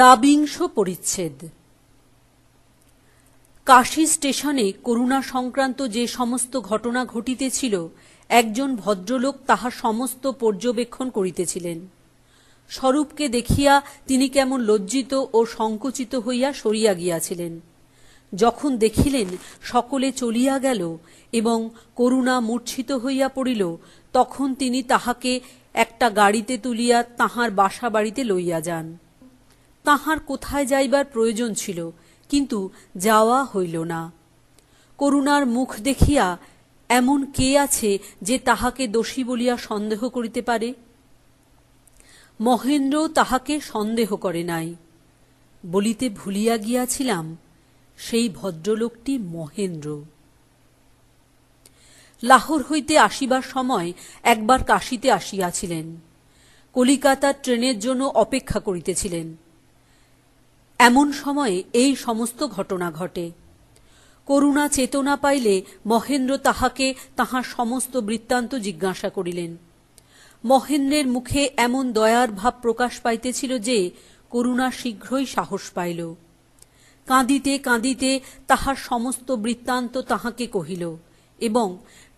দাবিংশ পরিচ্ছেদ কাশী স্টেশনে করুণা সংক্রান্ত যে সমস্ত ঘটনা ঘটিতেছিল একজন ভদ্রলোক তাহার সমস্ত পর্যবেক্ষণ করিতেছিলেন স্বরূপকে দেখিয়া তিনি কেমন লজ্জিত ও সংকুচিত হইয়া সরিয়া গিয়াছিলেন যখন দেখিলেন সকলে চলিয়া গেল এবং করুণা মূর্ছিত হইয়া পড়িল তখন তিনি তাহাকে একটা গাড়িতে তুলিয়া তাহার বাসা বাড়িতে লইয়া যান তাহার কোথায় যাইবার প্রয়োজন ছিল কিন্তু যাওয়া হইল না করুণার মুখ দেখিয়া এমন কে আছে যে তাহাকে দোষী বলিয়া সন্দেহ করিতে পারে মহেন্দ্র তাহাকে সন্দেহ করে নাই বলিতে ভুলিয়া গিয়াছিলাম সেই ভদ্রলোকটি মহেন্দ্র লাহোর হইতে আসিবার সময় একবার কাশিতে আসিয়াছিলেন কলিকাতার ট্রেনের জন্য অপেক্ষা করিতেছিলেন এমন সময়ে এই সমস্ত ঘটনা ঘটে করুণা চেতনা পাইলে মহেন্দ্র তাহাকে তাহার সমস্ত বৃত্তান্ত জিজ্ঞাসা করিলেন মহেন্দ্রের মুখে এমন দয়ার ভাব প্রকাশ পাইতেছিল যে করুণা শীঘ্রই সাহস পাইল কাঁদিতে কাঁদিতে তাহার সমস্ত বৃত্তান্ত তাহাকে কহিল এবং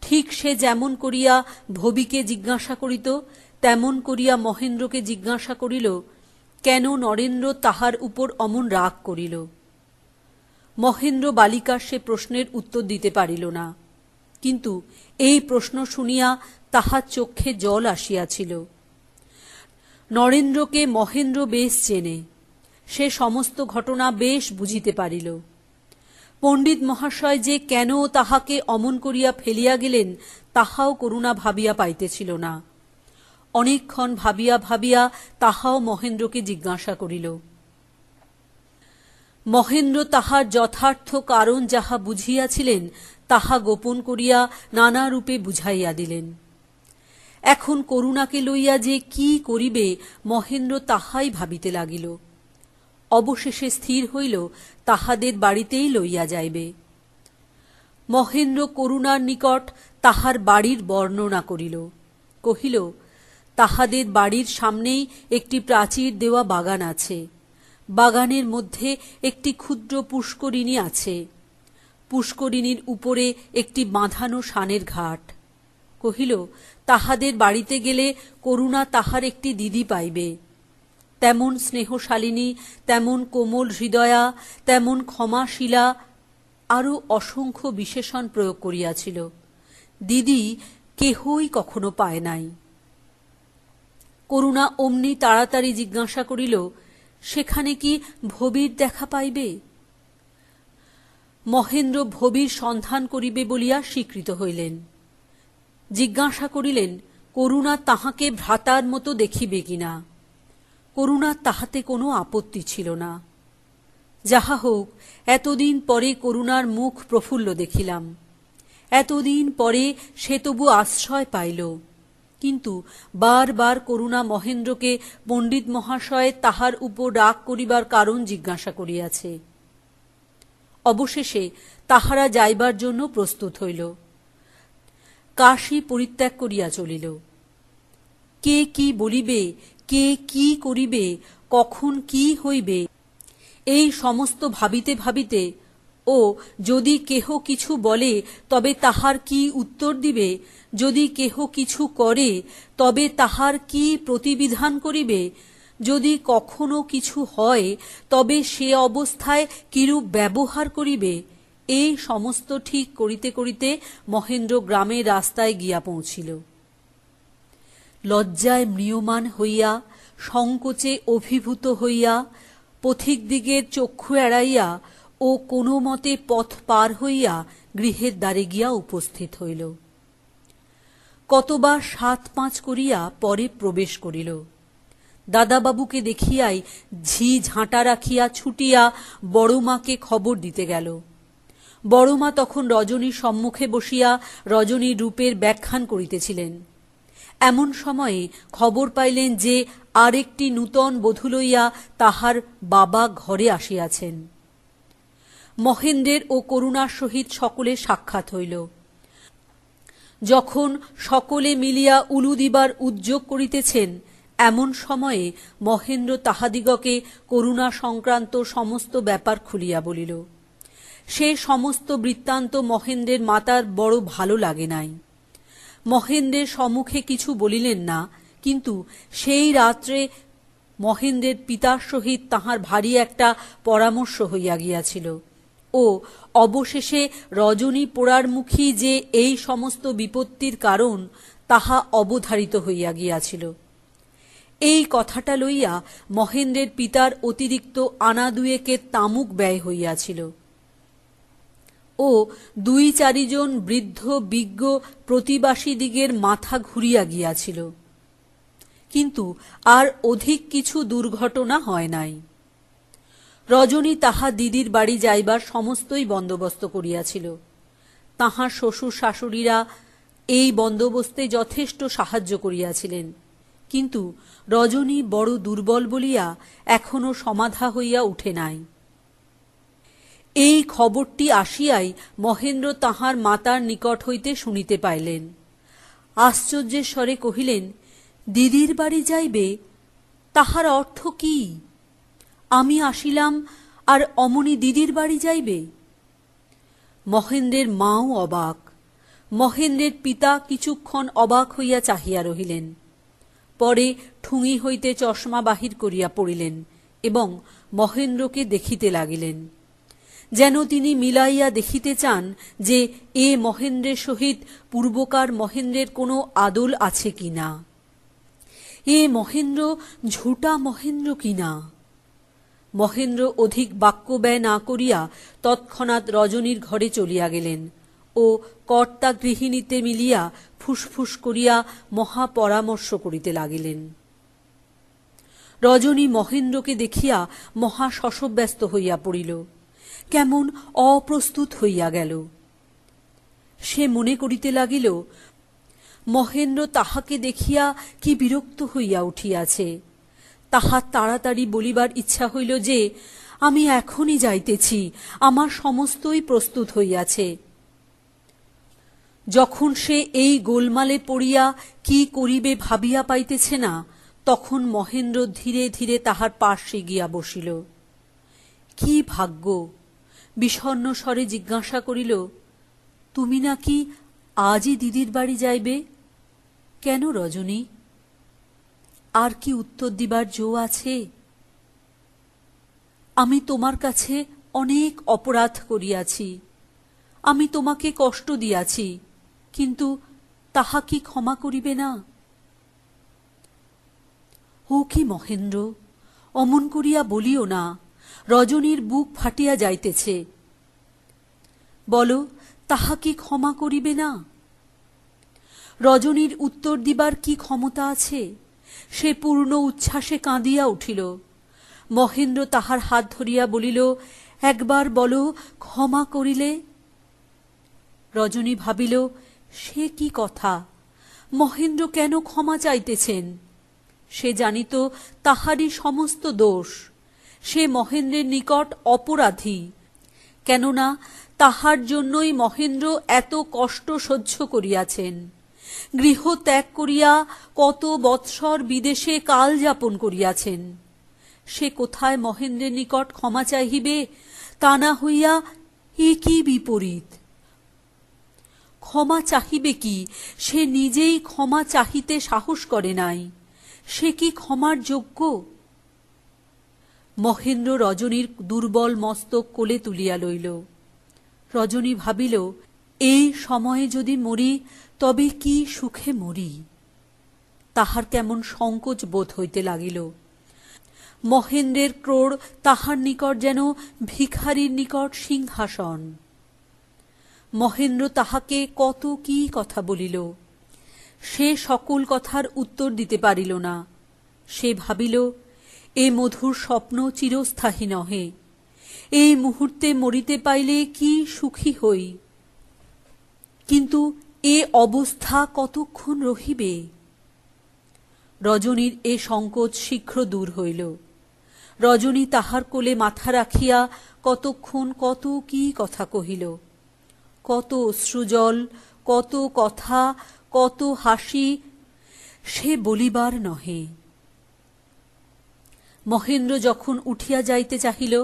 ঠিক সে যেমন করিয়া ভবিকে জিজ্ঞাসা করিত তেমন করিয়া মহেন্দ্রকে জিজ্ঞাসা করিল কেন নরেন্দ্র তাহার উপর অমন রাগ করিল মহেন্দ্র বালিকার সে প্রশ্নের উত্তর দিতে পারিল না কিন্তু এই প্রশ্ন শুনিয়া তাহার চক্ষে জল আসিয়াছিল নরেন্দ্রকে মহেন্দ্র বেশ চেনে সে সমস্ত ঘটনা বেশ বুঝিতে পারিল পণ্ডিত মহাশয় যে কেন তাহাকে অমন করিয়া ফেলিয়া গেলেন তাহাও করুণা ভাবিয়া পাইতেছিল না অনেকক্ষণ ভাবিয়া ভাবিয়া তাহাও মহেন্দ্রকে জিজ্ঞাসা করিল মহেন্দ্র তাহার যথার্থ কারণ যাহা বুঝিয়াছিলেন তাহা গোপন করিয়া নানা রূপে বুঝাইয়া দিলেন এখন করুণাকে লইয়া যে কি করিবে মহেন্দ্র তাহাই ভাবিতে লাগিল অবশেষে স্থির হইল তাহাদের বাড়িতেই লইয়া যাইবে মহেন্দ্র করুণার নিকট তাহার বাড়ির বর্ণনা করিল কহিল তাহাদের বাড়ির সামনেই একটি প্রাচীর দেওয়া বাগান আছে বাগানের মধ্যে একটি ক্ষুদ্র পুষ্করিণী আছে পুষ্করিণীর উপরে একটি বাঁধানো সানের ঘাট কহিল তাহাদের বাড়িতে গেলে করুণা তাহার একটি দিদি পাইবে তেমন স্নেহশালিনী তেমন কোমল হৃদয়া তেমন ক্ষমাশিলা আরও অসংখ্য বিশেষণ প্রয়োগ করিয়াছিল দিদি কেহই কখনো পায় নাই করুণা অমনি তাড়াতাড়ি জিজ্ঞাসা করিল সেখানে কি ভবির দেখা পাইবে মহেন্দ্র ভবির সন্ধান করিবে বলিয়া স্বীকৃত হইলেন জিজ্ঞাসা করিলেন করুণা তাহাকে ভ্রাতার মতো দেখিবে কিনা করুণা তাহাতে কোনো আপত্তি ছিল না যাহা হোক এতদিন পরে করুণার মুখ প্রফুল্ল দেখিলাম এতদিন পরে সে তবু আশ্রয় পাইল কিন্তু বারবার করুণা মহেন্দ্রকে পণ্ডিত মহাশয় তাহার উপর রাগ করিবার কারণ জিজ্ঞাসা করিয়াছে অবশেষে তাহারা যাইবার জন্য প্রস্তুত হইল কাশী পরিত্যাগ করিয়া চলিল কে কি বলিবে কে কি করিবে কখন কি হইবে এই সমস্ত ভাবিতে ভাবিতে ও যদি কেহ কিছু বলে তবে তাহার কি উত্তর দিবে যদি কেহ কিছু করে তবে তাহার কি প্রতিবিধান করিবে যদি কখনো কিছু হয় তবে সে অবস্থায় কিরূপ ব্যবহার করিবে এই সমস্ত ঠিক করিতে করিতে মহেন্দ্র গ্রামের রাস্তায় গিয়া পৌঁছিল লজ্জায় মৃয়মান হইয়া সংকোচে অভিভূত হইয়া পথিকদিগের চক্ষু এড়াইয়া ও কোনো মতে পথ পার হইয়া গৃহের দ্বারে গিয়া উপস্থিত হইল কতবার সাত পাঁচ করিয়া পরে প্রবেশ করিল দাদাবাবুকে দেখিয়াই ঝি ঝাঁটা রাখিয়া ছুটিয়া বড়মাকে খবর দিতে গেল বড়মা তখন রজনীর সম্মুখে বসিয়া রজনীর রূপের ব্যাখ্যান করিতেছিলেন এমন সময়ে খবর পাইলেন যে আরেকটি নূতন বধূ লইয়া তাহার বাবা ঘরে আসিয়াছেন মহেন্দ্রের ও করুণার সহিত সকলে সাক্ষাৎ হইল যখন সকলে মিলিয়া উলু দিবার উদ্যোগ করিতেছেন এমন সময়ে মহেন্দ্র তাহাদিগকে করুণা সংক্রান্ত সমস্ত ব্যাপার খুলিয়া বলিল সে সমস্ত বৃত্তান্ত মহেন্দ্রের মাতার বড় ভালো লাগে নাই মহেন্দ্রের সম্মুখে কিছু বলিলেন না কিন্তু সেই রাত্রে মহেন্দ্রের পিতার সহিত তাহার ভারী একটা পরামর্শ হইয়া গিয়াছিল ও অবশেষে রজনী পোড়ার মুখী যে এই সমস্ত বিপত্তির কারণ তাহা অবধারিত হইয়া গিয়াছিল এই কথাটা লইয়া মহেন্দ্রের পিতার অতিরিক্ত আনা দুয়েকে তামুক ব্যয় হইয়াছিল ও দুই চারিজন বৃদ্ধ বিজ্ঞ প্রতিবাসীদিগের মাথা ঘুরিয়া গিয়াছিল কিন্তু আর অধিক কিছু দুর্ঘটনা হয় নাই রজনী তাহা দিদির বাড়ি যাইবার সমস্তই বন্দোবস্ত করিয়াছিল তাহার শ্বশুর শাশুড়িরা এই বন্দোবস্তে যথেষ্ট সাহায্য করিয়াছিলেন কিন্তু রজনী বড় দুর্বল বলিয়া এখনো সমাধা হইয়া উঠে নাই এই খবরটি আসিয়াই মহেন্দ্র তাহার মাতার নিকট হইতে শুনিতে পাইলেন আশ্চর্যের স্বরে কহিলেন দিদির বাড়ি যাইবে তাহার অর্থ কী আমি আসিলাম আর অমনি দিদির বাড়ি যাইবে মহেন্দ্রের মাও অবাক মহেন্দ্রের পিতা কিছুক্ষণ অবাক হইয়া চাহিয়া রহিলেন পরে ঠুঙি হইতে চশমা বাহির করিয়া পড়িলেন এবং মহেন্দ্রকে দেখিতে লাগিলেন যেন তিনি মিলাইয়া দেখিতে চান যে এ মহেন্দ্রের সহিত পূর্বকার মহেন্দ্রের কোনো আদল আছে কিনা এ মহেন্দ্র ঝোটা মহেন্দ্র কিনা মহেন্দ্র অধিক বাক্য ব্যয় না করিয়া তৎক্ষণাৎ রজনীর ঘরে চলিয়া গেলেন ও কর্তা গৃহিণীতে মিলিয়া ফুসফুস করিয়া মহা পরামর্শ করিতে লাগিলেন রজনী মহেন্দ্রকে দেখিয়া মহা শশব্যস্ত হইয়া পড়িল কেমন অপ্রস্তুত হইয়া গেল সে মনে করিতে লাগিল মহেন্দ্র তাহাকে দেখিয়া কি বিরক্ত হইয়া উঠিয়াছে তাহা তাড়াতাড়ি বলিবার ইচ্ছা হইল যে আমি এখনই যাইতেছি আমার সমস্তই প্রস্তুত হইয়াছে যখন সে এই গোলমালে পড়িয়া কি করিবে ভাবিয়া পাইতেছে না তখন মহেন্দ্র ধীরে ধীরে তাহার পাশে গিয়া বসিল কি ভাগ্য বিষণ্ন স্বরে জিজ্ঞাসা করিল তুমি নাকি আজই দিদির বাড়ি যাইবে কেন রজনী আর কি উত্তর দিবার জো আছে আমি তোমার কাছে অনেক অপরাধ করিয়াছি আমি তোমাকে কষ্ট দিয়াছি কিন্তু তাহা কি ক্ষমা করিবে না হো কি মহেন্দ্র অমন করিয়া বলিও না রজনীর বুক ফাটিয়া যাইতেছে বল তাহা কি ক্ষমা করিবে না রজনীর উত্তর দিবার কি ক্ষমতা আছে সে পূর্ণ উচ্ছ্বাসে কাঁদিয়া উঠিল মহেন্দ্র তাহার হাত ধরিয়া বলিল একবার বলো ক্ষমা করিলে রজনী ভাবিল সে কি কথা মহেন্দ্র কেন ক্ষমা চাইতেছেন সে জানিত তাহারই সমস্ত দোষ সে মহেন্দ্রের নিকট অপরাধী কেননা তাহার জন্যই মহেন্দ্র এত কষ্ট সহ্য করিয়াছেন গৃহ ত্যাগ করিয়া কত বৎসর বিদেশে কাল যাপন করিয়াছেন সে কোথায় মহেন্দ্রের নিকট ক্ষমা চাহিবে তা না হইয়া এ কি বিপরীত ক্ষমা চাহিবে কি সে নিজেই ক্ষমা চাহিতে সাহস করে নাই সে কি ক্ষমার যোগ্য মহেন্দ্র রজনীর দুর্বল মস্তক কোলে তুলিয়া লইল রজনী ভাবিল এই সময়ে যদি মরি তবে কি সুখে মরি তাহার কেমন সংকোচ বোধ হইতে লাগিল মহেন্দ্রের ক্রোড় তাহার নিকট যেন ভিখারীর নিকট সিংহাসন মহেন্দ্র তাহাকে কত কি কথা বলিল সে সকল কথার উত্তর দিতে পারিল না সে ভাবিল এ মধুর স্বপ্ন চিরস্থায়ী নহে এই মুহূর্তে মরিতে পাইলে কি সুখী হই কিন্তু এ অবস্থা কতক্ষণ রহিবে রজনীর এ সংকোচ শীঘ্র দূর হইল রজনী তাহার কোলে মাথা রাখিয়া কতক্ষণ কত কি কথা কহিল কত অশ্রুজল কত কথা কত হাসি সে বলিবার নহে মহেন্দ্র যখন উঠিয়া যাইতে চাহিল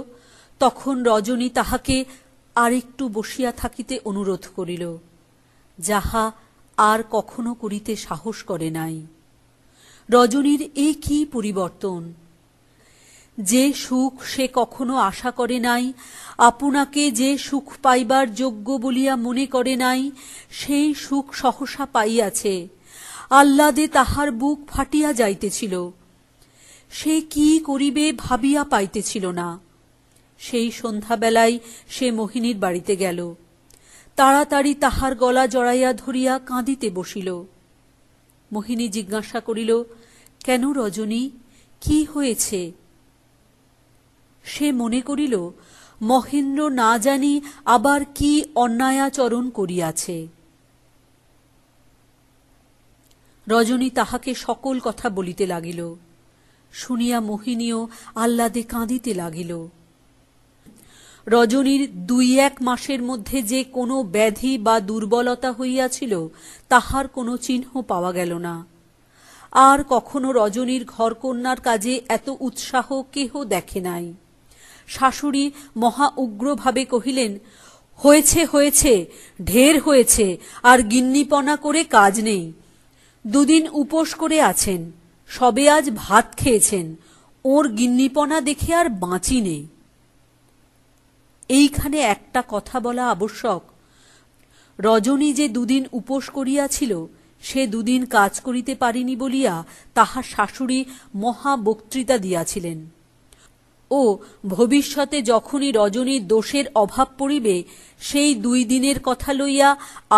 তখন রজনী তাহাকে আরেকটু বসিয়া থাকিতে অনুরোধ করিল যাহা আর কখনো করিতে সাহস করে নাই রজনীর এ কি পরিবর্তন যে সুখ সে কখনো আশা করে নাই আপনাকে যে সুখ পাইবার যোগ্য বলিয়া মনে করে নাই সেই সুখ সহসা পাইয়াছে আহ্লাদে তাহার বুক ফাটিয়া যাইতেছিল সে কি করিবে ভাবিয়া পাইতেছিল না সেই সন্ধ্যাবেলায় সে মোহিনীর বাড়িতে গেল তাড়াতাড়ি তাহার গলা জড়াইয়া ধরিয়া কাঁদিতে বসিল মোহিনী জিজ্ঞাসা করিল কেন রজনী কি হয়েছে সে মনে করিল মহেন্দ্র না জানি আবার কি অন্যায়াচরণ করিয়াছে রজনী তাহাকে সকল কথা বলিতে লাগিল শুনিয়া মোহিনীও আহ্লাদে কাঁদিতে লাগিল রজনীর দুই এক মাসের মধ্যে যে কোনো ব্যাধি বা দুর্বলতা হইয়াছিল তাহার কোনো চিহ্ন পাওয়া গেল না আর কখনো রজনীর ঘরকন্যার কাজে এত উৎসাহ কেহ দেখে নাই শাশুড়ি মহা উগ্রভাবে কহিলেন হয়েছে হয়েছে ঢের হয়েছে আর গিন্নিপনা করে কাজ নেই দুদিন উপোস করে আছেন সবে আজ ভাত খেয়েছেন ওর গিন্নিপনা দেখে আর বাঁচি নেই এইখানে একটা কথা বলা আবশ্যক রজনী যে দুদিন উপোস করিয়াছিল সে দুদিন কাজ করিতে পারিনি বলিয়া তাহার শাশুড়ি মহা বক্তৃতা দিয়াছিলেন ও ভবিষ্যতে যখনই রজনীর দোষের অভাব পড়িবে সেই দুই দিনের কথা লইয়া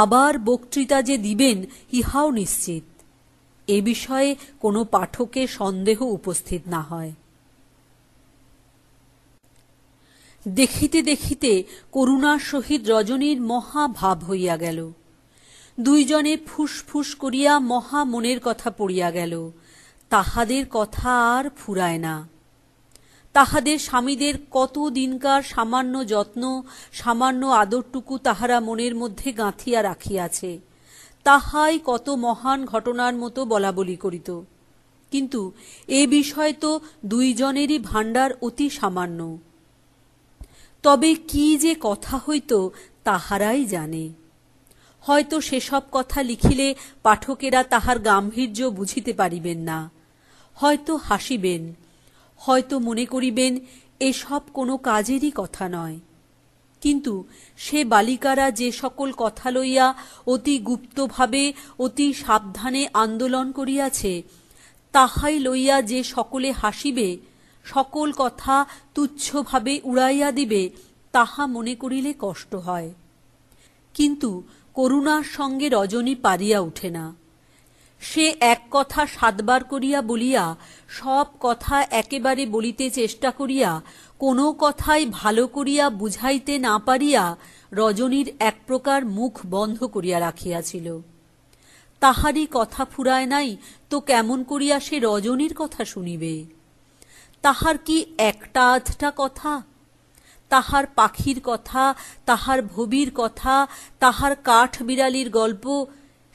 আবার বক্তৃতা যে দিবেন ইহাও নিশ্চিত এ বিষয়ে কোনো পাঠকে সন্দেহ উপস্থিত না হয় দেখিতে দেখিতে করুণার সহিত রজনীর মহা ভাব হইয়া গেল দুইজনে ফুসফুস করিয়া মহা মনের কথা পড়িয়া গেল তাহাদের কথা আর ফুরায় না তাহাদের স্বামীদের কত দিনকার সামান্য যত্ন সামান্য আদরটুকু তাহারা মনের মধ্যে গাঁথিয়া রাখিয়াছে তাহাই কত মহান ঘটনার মতো বলাবলি করিত কিন্তু এ বিষয় তো দুইজনেরই ভাণ্ডার অতি সামান্য তবে কি যে কথা হইত তাহারাই জানে হয়তো সেসব কথা লিখিলে পাঠকেরা তাহার গাম্ভীর্য বুঝিতে পারিবেন না হয়তো হাসিবেন হয়তো মনে করিবেন এসব কোনো কাজেরই কথা নয় কিন্তু সে বালিকারা যে সকল কথা লইয়া অতি গুপ্তভাবে অতি সাবধানে আন্দোলন করিয়াছে তাহাই লইয়া যে সকলে হাসিবে সকল কথা তুচ্ছভাবে উড়াইয়া দিবে তাহা মনে করিলে কষ্ট হয় কিন্তু করুণার সঙ্গে রজনী পারিয়া উঠে না সে এক কথা সাতবার করিয়া বলিয়া সব কথা একেবারে বলিতে চেষ্টা করিয়া কোনো কথাই ভালো করিয়া বুঝাইতে না পারিয়া রজনীর এক প্রকার মুখ বন্ধ করিয়া রাখিয়াছিল তাহারই কথা ফুরায় নাই তো কেমন করিয়া সে রজনীর কথা শুনিবে তাহার কি একটা আধটা কথা তাহার পাখির কথা তাহার ভবির কথা তাহার কাঠ বিড়ালির গল্প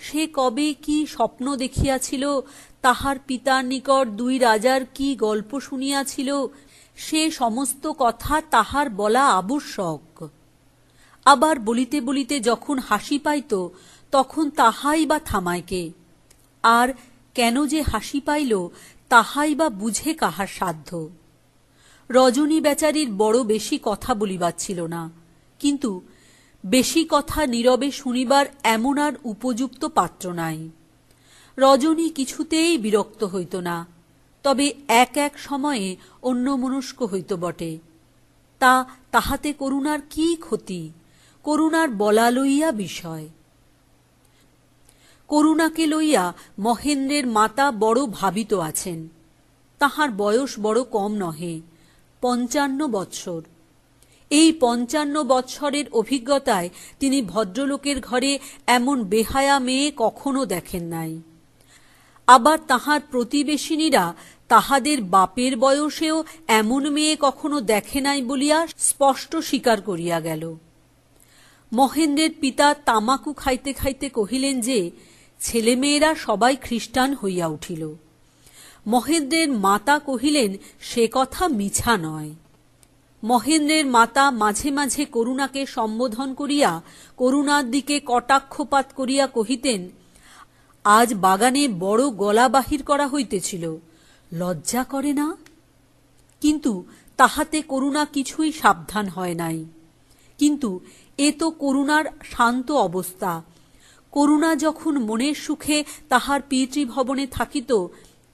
সে কবে কি স্বপ্ন দেখিয়াছিল তাহার পিতার নিকট দুই রাজার কি গল্প শুনিয়াছিল সে সমস্ত কথা তাহার বলা আবশ্যক আবার বলিতে বলিতে যখন হাসি পাইত তখন তাহাই বা থামায় কে আর কেন যে হাসি পাইল তাহাই বা বুঝে কাহার সাধ্য রজনী বেচারির বড় বেশি কথা বলিবার ছিল না কিন্তু বেশি কথা নীরবে শুনিবার এমন আর উপযুক্ত পাত্র নাই রজনী কিছুতেই বিরক্ত হইত না তবে এক এক সময়ে অন্য মনস্ক হইত বটে তা তাহাতে করুণার কি ক্ষতি করুণার বলা লইয়া বিষয় করুণাকে লইয়া মহেন্দ্রের মাতা বড় ভাবিত আছেন তাহার বয়স বড় কম নহে পঞ্চান্ন বৎসর এই পঞ্চান্ন বৎসরের অভিজ্ঞতায় তিনি ভদ্রলোকের ঘরে এমন বেহায়া মেয়ে কখনো দেখেন নাই আবার তাহার প্রতিবেশিনীরা তাহাদের বাপের বয়সেও এমন মেয়ে কখনো দেখে নাই বলিয়া স্পষ্ট স্বীকার করিয়া গেল মহেন্দ্রের পিতা তামাকু খাইতে খাইতে কহিলেন যে ছেলেমেয়েরা সবাই খ্রিস্টান হইয়া উঠিল মহেন্দ্রের মাতা কহিলেন সে কথা মিছা নয় মহেন্দ্রের মাতা মাঝে মাঝে করুণাকে সম্বোধন করিয়া করুণার দিকে কটাক্ষপাত করিয়া কহিতেন আজ বাগানে বড় গলা বাহির করা হইতেছিল লজ্জা করে না কিন্তু তাহাতে করুণা কিছুই সাবধান হয় নাই কিন্তু এ তো করুণার শান্ত অবস্থা করুণা যখন মনের সুখে তাহার পিতৃভবনে থাকিত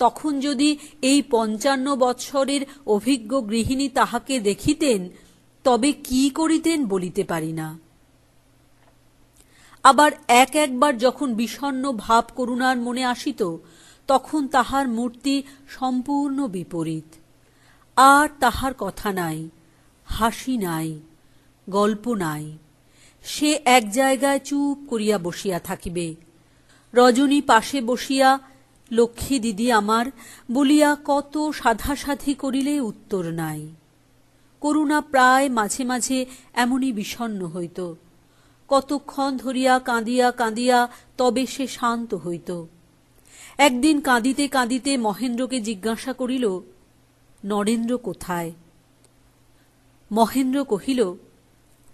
তখন যদি এই পঞ্চান্ন বৎসরের অভিজ্ঞ গৃহিণী তাহাকে দেখিতেন তবে কি করিতেন বলিতে পারি না আবার এক একবার যখন বিষণ্ন ভাব করুণার মনে আসিত তখন তাহার মূর্তি সম্পূর্ণ বিপরীত আর তাহার কথা নাই হাসি নাই গল্প নাই সে এক জায়গায় চুপ করিয়া বসিয়া থাকিবে রজনী পাশে বসিয়া লক্ষ্মী দিদি আমার বলিয়া কত সাধাসাধি করিলে উত্তর নাই করুণা প্রায় মাঝে মাঝে এমনই বিষণ্ন হইত কতক্ষণ ধরিয়া কাঁদিয়া কাঁদিয়া তবে সে শান্ত হইত একদিন কাঁদিতে কাঁদিতে মহেন্দ্রকে জিজ্ঞাসা করিল নরেন্দ্র কোথায় মহেন্দ্র কহিল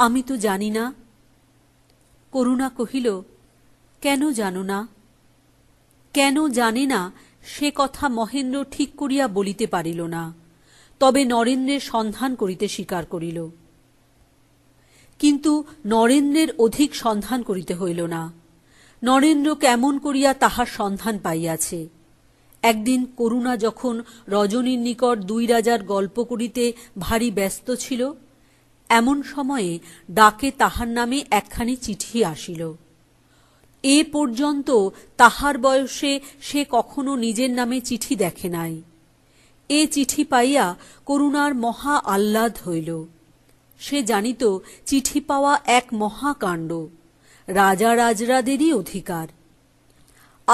আমি তো জানি না করুণা কহিল কেন জানো না কেন জানে না সে কথা মহেন্দ্র ঠিক করিয়া বলিতে পারিল না তবে নরেন্দ্রের সন্ধান করিতে স্বীকার করিল কিন্তু নরেন্দ্রের অধিক সন্ধান করিতে হইল না নরেন্দ্র কেমন করিয়া তাহার সন্ধান পাইয়াছে একদিন করুণা যখন রজনীর নিকট দুই রাজার গল্প করিতে ভারী ব্যস্ত ছিল এমন সময়ে ডাকে তাহার নামে একখানি চিঠি আসিল এ পর্যন্ত তাহার বয়সে সে কখনো নিজের নামে চিঠি দেখে নাই এ চিঠি পাইয়া করুণার মহা আহ্লাদ হইল সে জানিত চিঠি পাওয়া এক মহাকাণ্ড রাজা রাজরাদেরই অধিকার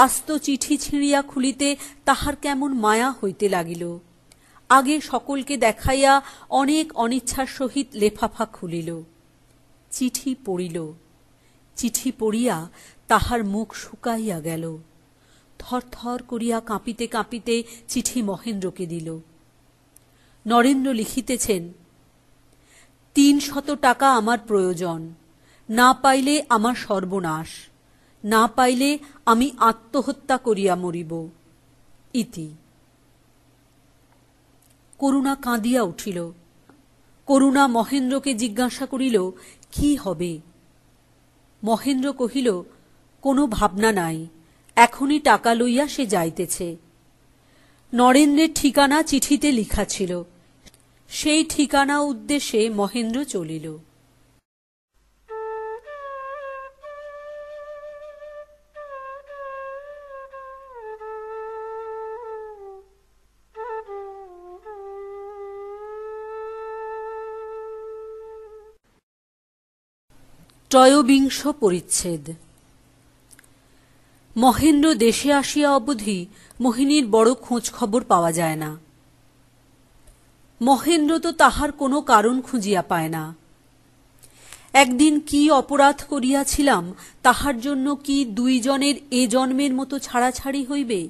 আস্ত চিঠি ছিঁড়িয়া খুলিতে তাহার কেমন মায়া হইতে লাগিল আগে সকলকে দেখাইয়া অনেক অনিচ্ছার সহিত লেফাফা খুলিল চিঠি পড়িল চিঠি পড়িয়া তাহার মুখ শুকাইয়া গেল থরথর করিয়া কাঁপিতে কাঁপিতে চিঠি মহেন্দ্রকে দিল নরেন্দ্র লিখিতেছেন তিন শত টাকা আমার প্রয়োজন না পাইলে আমার সর্বনাশ না পাইলে আমি আত্মহত্যা করিয়া মরিব ইতি করুণা কাঁদিয়া উঠিল করুণা মহেন্দ্রকে জিজ্ঞাসা করিল কি হবে মহেন্দ্র কহিল কোনো ভাবনা নাই এখনই টাকা লইয়া সে যাইতেছে নরেন্দ্রের ঠিকানা চিঠিতে লিখা ছিল সেই ঠিকানা উদ্দেশ্যে মহেন্দ্র চলিল ত্রয়োবিংশ পরিচ্ছেদ মহেন্দ্র দেশে আসিয়া অবধি মোহিনীর বড় খোঁজ খবর পাওয়া যায় না মহেন্দ্র তো তাহার কোনো কারণ খুঁজিয়া পায় না একদিন কি অপরাধ করিয়াছিলাম তাহার জন্য কি দুইজনের এ জন্মের মতো ছাড়াছাড়ি হইবে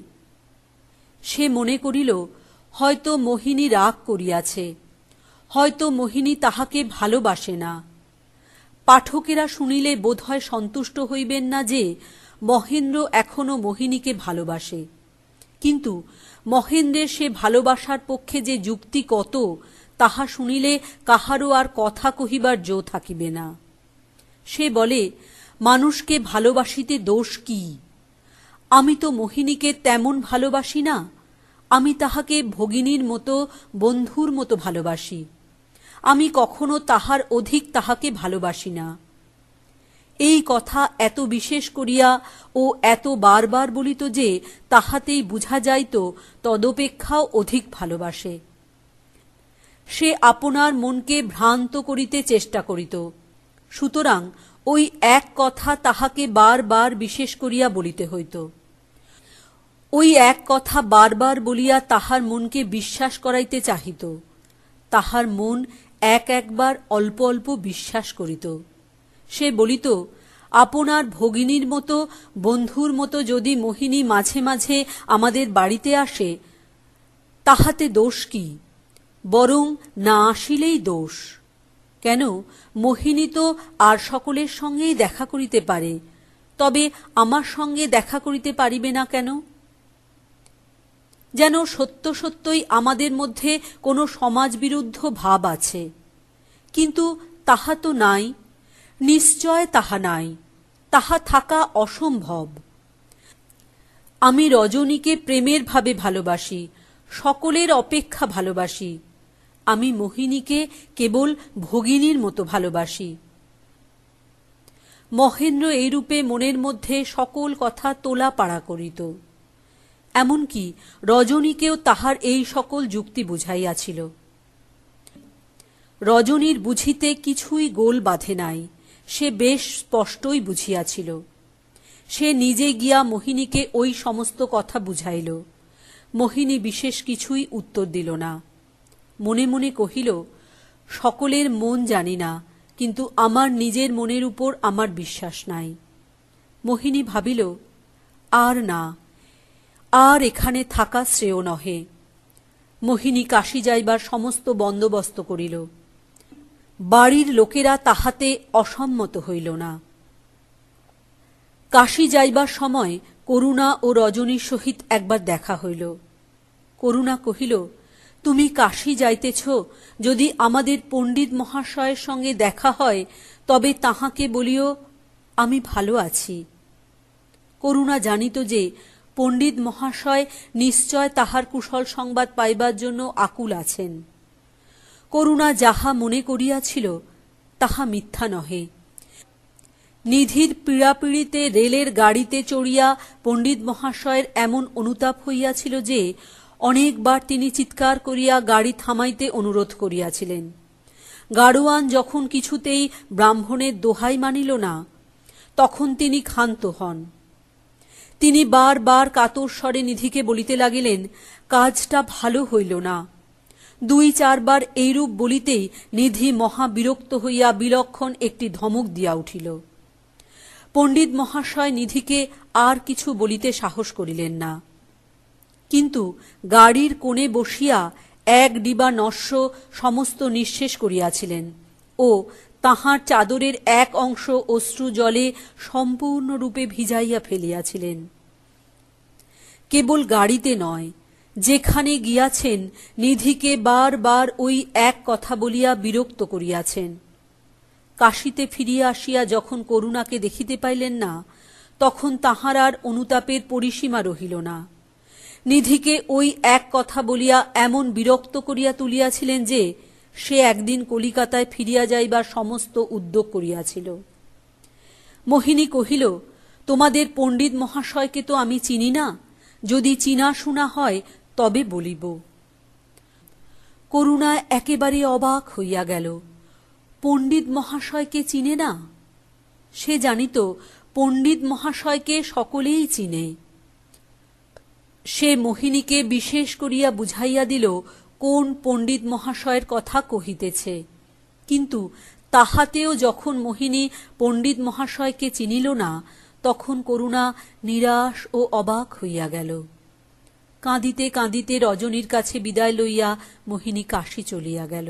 সে মনে করিল হয়তো মোহিনী রাগ করিয়াছে হয়তো মোহিনী তাহাকে ভালোবাসে না পাঠকেরা শুনিলে বোধ হয় সন্তুষ্ট হইবেন না যে মহেন্দ্র এখনও মোহিনীকে ভালোবাসে কিন্তু মহেন্দ্রের সে ভালোবাসার পক্ষে যে যুক্তি কত তাহা শুনিলে কাহারও আর কথা কহিবার জো থাকিবে না সে বলে মানুষকে ভালোবাসিতে দোষ কি আমি তো মোহিনীকে তেমন ভালোবাসি না আমি তাহাকে ভগিনীর মতো বন্ধুর মতো ভালোবাসি আমি কখনো তাহার অধিক তাহাকে ভালোবাসি না এই কথা এত বিশেষ করিয়া ও এত বারবার বলিত যে তাহাতেই বুঝা যাইত তদপেক্ষাও অধিক ভালোবাসে সে আপনার মনকে ভ্রান্ত করিতে চেষ্টা করিত সুতরাং ওই এক কথা তাহাকে বারবার বিশেষ করিয়া বলিতে হইত ওই এক কথা বারবার বলিয়া তাহার মনকে বিশ্বাস করাইতে চাহিত তাহার মন এক একবার অল্প অল্প বিশ্বাস করিত সে বলিত আপনার ভগিনীর মতো বন্ধুর মতো যদি মোহিনী মাঝে মাঝে আমাদের বাড়িতে আসে তাহাতে দোষ কি বরং না আসিলেই দোষ কেন মোহিনী তো আর সকলের সঙ্গেই দেখা করিতে পারে তবে আমার সঙ্গে দেখা করিতে পারিবে না কেন যেন সত্য সত্যই আমাদের মধ্যে কোনো সমাজবিরুদ্ধ ভাব আছে কিন্তু তাহা তো নাই নিশ্চয় তাহা নাই তাহা থাকা অসম্ভব আমি রজনীকে প্রেমের ভাবে ভালোবাসি সকলের অপেক্ষা ভালোবাসি আমি মোহিনীকে কেবল ভগিনীর মতো ভালোবাসি মহেন্দ্র এইরূপে মনের মধ্যে সকল কথা তোলা পাড়া করিত এমনকি রজনীকেও তাহার এই সকল যুক্তি বুঝাইয়াছিল রজনীর বুঝিতে কিছুই গোল বাঁধে নাই সে বেশ স্পষ্টই বুঝিয়াছিল সে নিজে গিয়া মোহিনীকে ওই সমস্ত কথা বুঝাইল মোহিনী বিশেষ কিছুই উত্তর দিল না মনে মনে কহিল সকলের মন জানি না কিন্তু আমার নিজের মনের উপর আমার বিশ্বাস নাই মোহিনী ভাবিল আর না আর এখানে থাকা শ্রেয় নহে মোহিনী কাশী যাইবার সমস্ত বন্দোবস্ত করিল বাড়ির লোকেরা তাহাতে অসম্মত হইল না কাশী যাইবার সময় করুণা ও রজনীর সহিত একবার দেখা হইল করুণা কহিল তুমি কাশী যাইতেছ যদি আমাদের পণ্ডিত মহাশয়ের সঙ্গে দেখা হয় তবে তাহাকে বলিও আমি ভালো আছি করুণা জানিত যে পণ্ডিত মহাশয় নিশ্চয় তাহার কুশল সংবাদ পাইবার জন্য আকুল আছেন করুণা যাহা মনে করিয়াছিল তাহা মিথ্যা নহে নিধির পীড়াপীড়িতে রেলের গাড়িতে চড়িয়া পণ্ডিত মহাশয়ের এমন অনুতাপ হইয়াছিল যে অনেকবার তিনি চিৎকার করিয়া গাড়ি থামাইতে অনুরোধ করিয়াছিলেন গাড়োয়ান যখন কিছুতেই ব্রাহ্মণের দোহাই মানিল না তখন তিনি ক্ষান্ত হন তিনি বারবার কাতর স্বরে নিধিকে বলিতে লাগিলেন কাজটা ভালো হইল না দুই চারবার এইরূপ বলিতেই নিধি মহা বিরক্ত হইয়া বিলক্ষণ একটি ধমক দিয়া উঠিল পণ্ডিত মহাশয় নিধিকে আর কিছু বলিতে সাহস করিলেন না কিন্তু গাড়ির কোণে বসিয়া এক ডিবা নস্য সমস্ত নিঃশেষ করিয়াছিলেন ও তাহার চাদরের এক অংশ অশ্রু জলে সম্পূর্ণরূপে ভিজাইয়া ফেলিয়াছিলেন কেবল গাড়িতে নয় যেখানে গিয়াছেন নিধিকে বারবার ওই এক কথা বলিয়া বিরক্ত করিয়াছেন কাশিতে ফিরিয়া আসিয়া যখন করুণাকে দেখিতে পাইলেন না তখন তাহার আর অনুতাপের পরিসীমা রহিল না নিধিকে ওই এক কথা বলিয়া এমন বিরক্ত করিয়া তুলিয়াছিলেন যে সে একদিন কলিকাতায় ফিরিয়া যাইবার সমস্ত উদ্যোগ করিয়াছিল মোহিনী কহিল তোমাদের পণ্ডিত মহাশয়কে তো আমি চিনি না যদি চিনা শোনা হয় তবে বলিব করুণা একেবারে অবাক হইয়া গেল পণ্ডিত মহাশয়কে চিনে না সে জানিত পণ্ডিত মহাশয়কে সকলেই চিনে সে মোহিনীকে বিশেষ করিয়া বুঝাইয়া দিল কোন পণ্ডিত মহাশয়ের কথা কহিতেছে কিন্তু তাহাতেও যখন মোহিনী পণ্ডিত মহাশয়কে চিনিল না তখন করুণা নিরাশ ও অবাক হইয়া গেল কাঁদিতে কাঁদিতে রজনীর কাছে বিদায় লইয়া মোহিনী কাশী চলিয়া গেল